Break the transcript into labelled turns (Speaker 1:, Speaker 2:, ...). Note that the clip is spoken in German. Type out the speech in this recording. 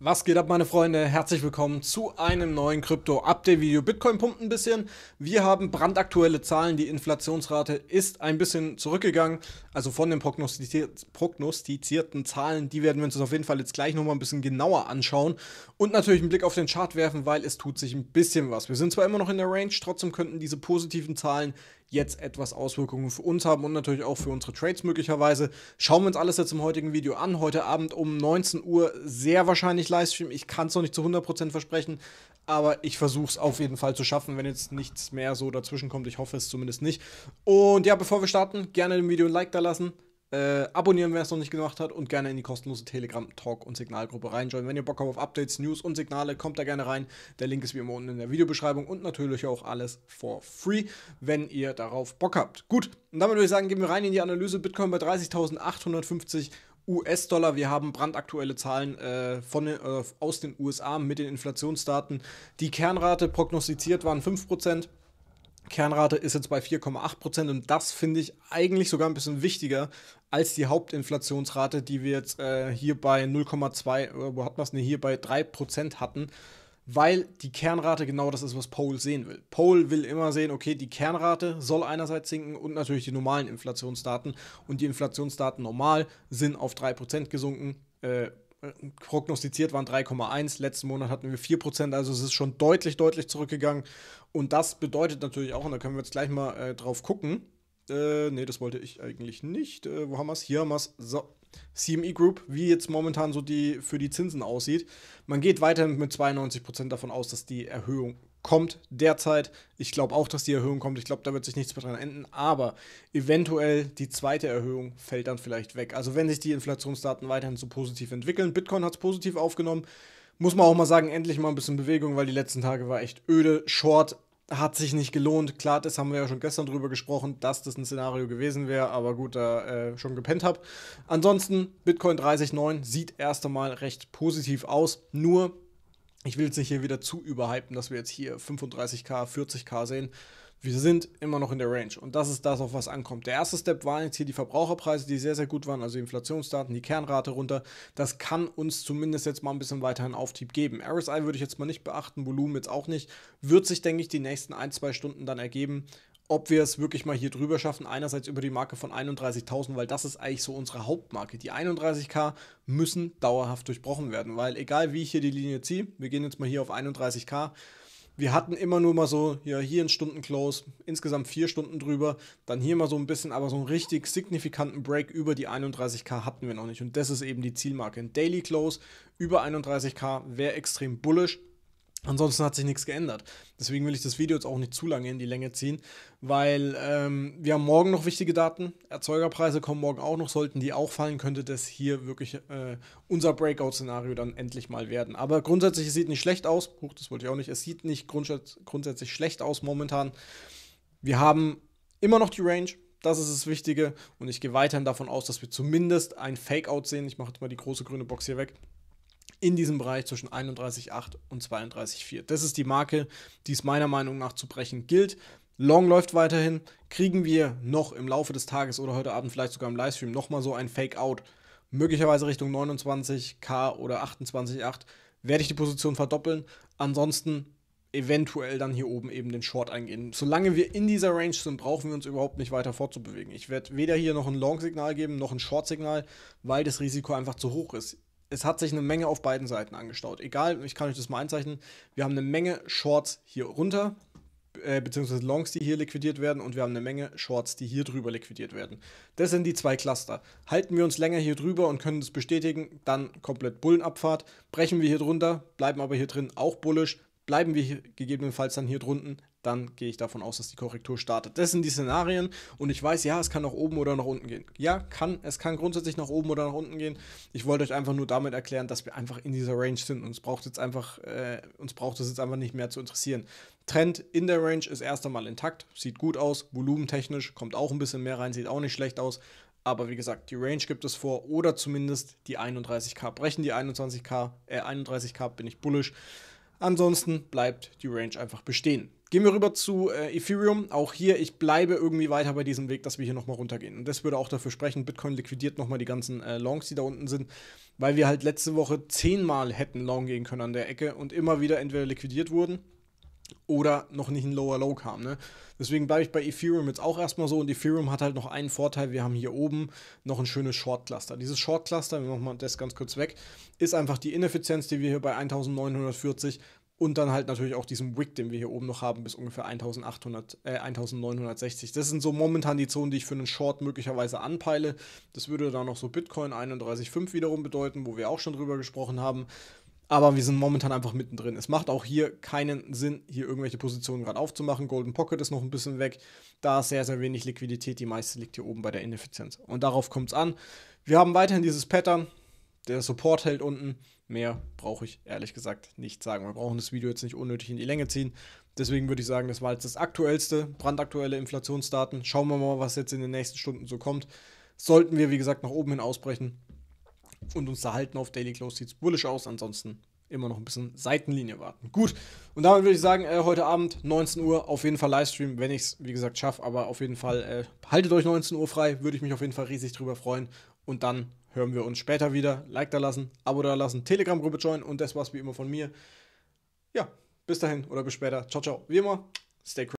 Speaker 1: Was geht ab, meine Freunde? Herzlich willkommen zu einem neuen Krypto-Update-Video. Bitcoin pumpt ein bisschen. Wir haben brandaktuelle Zahlen. Die Inflationsrate ist ein bisschen zurückgegangen. Also von den prognostiziert, prognostizierten Zahlen, die werden wir uns auf jeden Fall jetzt gleich nochmal ein bisschen genauer anschauen. Und natürlich einen Blick auf den Chart werfen, weil es tut sich ein bisschen was. Wir sind zwar immer noch in der Range, trotzdem könnten diese positiven Zahlen jetzt etwas Auswirkungen für uns haben und natürlich auch für unsere Trades möglicherweise. Schauen wir uns alles jetzt im heutigen Video an. Heute Abend um 19 Uhr sehr wahrscheinlich Livestream. Ich kann es noch nicht zu 100% versprechen, aber ich versuche es auf jeden Fall zu schaffen, wenn jetzt nichts mehr so dazwischen kommt. Ich hoffe es zumindest nicht. Und ja, bevor wir starten, gerne dem Video ein Like da lassen. Äh, abonnieren, wer es noch nicht gemacht hat und gerne in die kostenlose Telegram-Talk- und Signalgruppe reinjoinen. Wenn ihr Bock habt auf Updates, News und Signale, kommt da gerne rein. Der Link ist wie immer unten in der Videobeschreibung und natürlich auch alles for free, wenn ihr darauf Bock habt. Gut, und damit würde ich sagen, gehen wir rein in die Analyse. Bitcoin bei 30.850 US-Dollar. Wir haben brandaktuelle Zahlen äh, von, äh, aus den USA mit den Inflationsdaten. Die Kernrate prognostiziert waren 5%. Kernrate ist jetzt bei 4,8 Prozent und das finde ich eigentlich sogar ein bisschen wichtiger als die Hauptinflationsrate, die wir jetzt äh, hier bei 0,2, äh, wo hat man es, ne, hier bei 3 Prozent hatten, weil die Kernrate genau das ist, was Paul sehen will. Paul will immer sehen, okay, die Kernrate soll einerseits sinken und natürlich die normalen Inflationsdaten und die Inflationsdaten normal sind auf 3 Prozent gesunken. Äh, prognostiziert waren 3,1. Letzten Monat hatten wir 4%, also es ist schon deutlich, deutlich zurückgegangen. Und das bedeutet natürlich auch, und da können wir jetzt gleich mal äh, drauf gucken. Äh, nee, das wollte ich eigentlich nicht. Äh, wo haben wir es? Hier haben wir es. So. CME Group, wie jetzt momentan so die für die Zinsen aussieht. Man geht weiterhin mit 92% davon aus, dass die Erhöhung kommt derzeit. Ich glaube auch, dass die Erhöhung kommt. Ich glaube, da wird sich nichts mehr dran enden. Aber eventuell die zweite Erhöhung fällt dann vielleicht weg. Also wenn sich die Inflationsdaten weiterhin so positiv entwickeln. Bitcoin hat es positiv aufgenommen. Muss man auch mal sagen, endlich mal ein bisschen Bewegung, weil die letzten Tage war echt öde. Short hat sich nicht gelohnt. Klar, das haben wir ja schon gestern drüber gesprochen, dass das ein Szenario gewesen wäre, aber gut, da äh, schon gepennt habe. Ansonsten, Bitcoin 30,9 sieht erst einmal recht positiv aus. Nur ich will jetzt nicht hier wieder zu überhypen, dass wir jetzt hier 35k, 40k sehen. Wir sind immer noch in der Range und das ist das, auf was ankommt. Der erste Step waren jetzt hier die Verbraucherpreise, die sehr, sehr gut waren, also Inflationsdaten, die Kernrate runter. Das kann uns zumindest jetzt mal ein bisschen weiteren Auftrieb geben. RSI würde ich jetzt mal nicht beachten, Volumen jetzt auch nicht. Wird sich, denke ich, die nächsten ein, zwei Stunden dann ergeben ob wir es wirklich mal hier drüber schaffen, einerseits über die Marke von 31.000, weil das ist eigentlich so unsere Hauptmarke. Die 31k müssen dauerhaft durchbrochen werden, weil egal wie ich hier die Linie ziehe, wir gehen jetzt mal hier auf 31k. Wir hatten immer nur mal so, ja, hier einen Stunden-Close, insgesamt vier Stunden drüber, dann hier mal so ein bisschen, aber so einen richtig signifikanten Break über die 31k hatten wir noch nicht. Und das ist eben die Zielmarke. Ein Daily Close über 31k wäre extrem bullish, Ansonsten hat sich nichts geändert. Deswegen will ich das Video jetzt auch nicht zu lange in die Länge ziehen, weil ähm, wir haben morgen noch wichtige Daten. Erzeugerpreise kommen morgen auch noch. Sollten die auch fallen, könnte das hier wirklich äh, unser Breakout-Szenario dann endlich mal werden. Aber grundsätzlich es sieht nicht schlecht aus. Huch, das wollte ich auch nicht. Es sieht nicht grundsätz grundsätzlich schlecht aus momentan. Wir haben immer noch die Range. Das ist das Wichtige. Und ich gehe weiterhin davon aus, dass wir zumindest ein Fakeout sehen. Ich mache jetzt mal die große grüne Box hier weg in diesem Bereich zwischen 31,8 und 32,4. Das ist die Marke, die es meiner Meinung nach zu brechen gilt. Long läuft weiterhin. Kriegen wir noch im Laufe des Tages oder heute Abend vielleicht sogar im Livestream nochmal so ein Fake-Out? Möglicherweise Richtung 29k oder 28,8 werde ich die Position verdoppeln. Ansonsten eventuell dann hier oben eben den Short eingehen. Solange wir in dieser Range sind, brauchen wir uns überhaupt nicht weiter fortzubewegen. Ich werde weder hier noch ein Long-Signal geben, noch ein Short-Signal, weil das Risiko einfach zu hoch ist es hat sich eine Menge auf beiden Seiten angestaut. Egal, ich kann euch das mal einzeichnen. Wir haben eine Menge Shorts hier runter, äh, beziehungsweise Longs, die hier liquidiert werden, und wir haben eine Menge Shorts, die hier drüber liquidiert werden. Das sind die zwei Cluster. Halten wir uns länger hier drüber und können das bestätigen, dann komplett Bullenabfahrt. Brechen wir hier drunter, bleiben aber hier drin auch bullisch, Bleiben wir gegebenenfalls dann hier drunten, dann gehe ich davon aus, dass die Korrektur startet. Das sind die Szenarien und ich weiß, ja, es kann nach oben oder nach unten gehen. Ja, kann, es kann grundsätzlich nach oben oder nach unten gehen. Ich wollte euch einfach nur damit erklären, dass wir einfach in dieser Range sind. und es braucht jetzt einfach, äh, uns braucht es jetzt einfach nicht mehr zu interessieren. Trend in der Range ist erst einmal intakt, sieht gut aus, volumentechnisch kommt auch ein bisschen mehr rein, sieht auch nicht schlecht aus. Aber wie gesagt, die Range gibt es vor oder zumindest die 31k. Brechen die 21k, äh, 31k bin ich bullisch. Ansonsten bleibt die Range einfach bestehen. Gehen wir rüber zu äh, Ethereum. Auch hier, ich bleibe irgendwie weiter bei diesem Weg, dass wir hier nochmal runtergehen. Und das würde auch dafür sprechen, Bitcoin liquidiert nochmal die ganzen äh, Longs, die da unten sind, weil wir halt letzte Woche zehnmal hätten Long gehen können an der Ecke und immer wieder entweder liquidiert wurden oder noch nicht ein Lower Low kam. Ne? Deswegen bleibe ich bei Ethereum jetzt auch erstmal so und Ethereum hat halt noch einen Vorteil, wir haben hier oben noch ein schönes Short Cluster. Dieses Short Cluster, wir machen das ganz kurz weg, ist einfach die Ineffizienz, die wir hier bei 1940 und dann halt natürlich auch diesen Wick, den wir hier oben noch haben, bis ungefähr 1800, äh, 1960. Das sind so momentan die Zonen, die ich für einen Short möglicherweise anpeile. Das würde dann noch so Bitcoin 31,5 wiederum bedeuten, wo wir auch schon drüber gesprochen haben. Aber wir sind momentan einfach mittendrin. Es macht auch hier keinen Sinn, hier irgendwelche Positionen gerade aufzumachen. Golden Pocket ist noch ein bisschen weg. Da ist sehr, sehr wenig Liquidität. Die meiste liegt hier oben bei der Ineffizienz. Und darauf kommt es an. Wir haben weiterhin dieses Pattern. Der Support hält unten. Mehr brauche ich ehrlich gesagt nicht sagen. Wir brauchen das Video jetzt nicht unnötig in die Länge ziehen. Deswegen würde ich sagen, das war jetzt das aktuellste, brandaktuelle Inflationsdaten. Schauen wir mal, was jetzt in den nächsten Stunden so kommt. Sollten wir, wie gesagt, nach oben hin ausbrechen, und uns da halten auf Daily Close. Sieht bullisch aus, ansonsten immer noch ein bisschen Seitenlinie warten. Gut, und damit würde ich sagen, äh, heute Abend 19 Uhr auf jeden Fall Livestream, wenn ich es, wie gesagt, schaffe. Aber auf jeden Fall äh, haltet euch 19 Uhr frei, würde ich mich auf jeden Fall riesig drüber freuen. Und dann hören wir uns später wieder. Like da lassen, Abo da lassen, Telegram-Gruppe joinen und das war's wie immer von mir. Ja, bis dahin oder bis später. Ciao, ciao. Wie immer, stay crazy.